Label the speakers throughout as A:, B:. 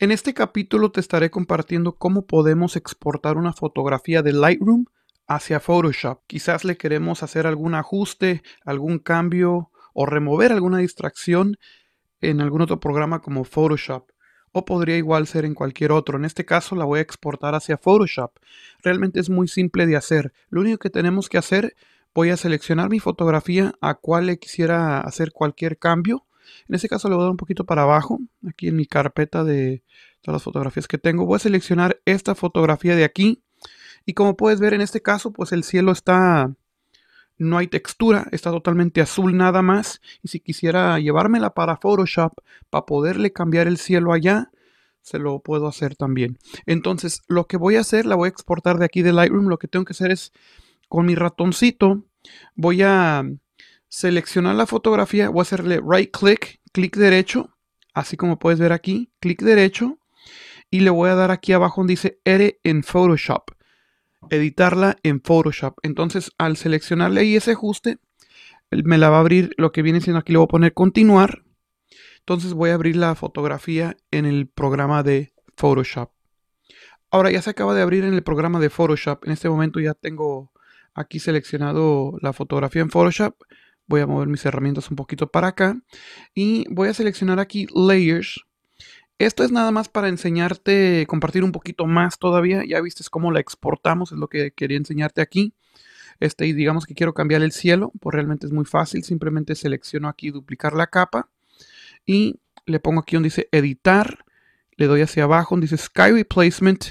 A: En este capítulo te estaré compartiendo cómo podemos exportar una fotografía de Lightroom hacia Photoshop. Quizás le queremos hacer algún ajuste, algún cambio o remover alguna distracción en algún otro programa como Photoshop. O podría igual ser en cualquier otro. En este caso la voy a exportar hacia Photoshop. Realmente es muy simple de hacer. Lo único que tenemos que hacer, voy a seleccionar mi fotografía a cual le quisiera hacer cualquier cambio en este caso le voy a dar un poquito para abajo, aquí en mi carpeta de todas las fotografías que tengo. Voy a seleccionar esta fotografía de aquí. Y como puedes ver en este caso, pues el cielo está... No hay textura, está totalmente azul nada más. Y si quisiera llevármela para Photoshop, para poderle cambiar el cielo allá, se lo puedo hacer también. Entonces, lo que voy a hacer, la voy a exportar de aquí de Lightroom. Lo que tengo que hacer es, con mi ratoncito, voy a seleccionar la fotografía, voy a hacerle right click, clic derecho, así como puedes ver aquí, clic derecho, y le voy a dar aquí abajo donde dice Edit en Photoshop, editarla en Photoshop. Entonces, al seleccionarle ahí ese ajuste, me la va a abrir lo que viene siendo aquí, le voy a poner continuar. Entonces voy a abrir la fotografía en el programa de Photoshop. Ahora ya se acaba de abrir en el programa de Photoshop. En este momento ya tengo aquí seleccionado la fotografía en Photoshop. Voy a mover mis herramientas un poquito para acá y voy a seleccionar aquí Layers. Esto es nada más para enseñarte, compartir un poquito más todavía. Ya viste cómo la exportamos, es lo que quería enseñarte aquí. Este, y digamos que quiero cambiar el cielo, pues realmente es muy fácil. Simplemente selecciono aquí duplicar la capa y le pongo aquí donde dice editar. Le doy hacia abajo donde dice Sky Replacement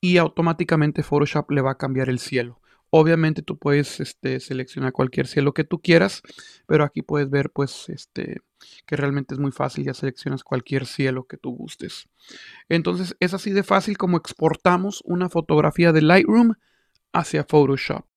A: y automáticamente Photoshop le va a cambiar el cielo. Obviamente tú puedes este, seleccionar cualquier cielo que tú quieras, pero aquí puedes ver pues este, que realmente es muy fácil, ya seleccionas cualquier cielo que tú gustes. Entonces es así de fácil como exportamos una fotografía de Lightroom hacia Photoshop.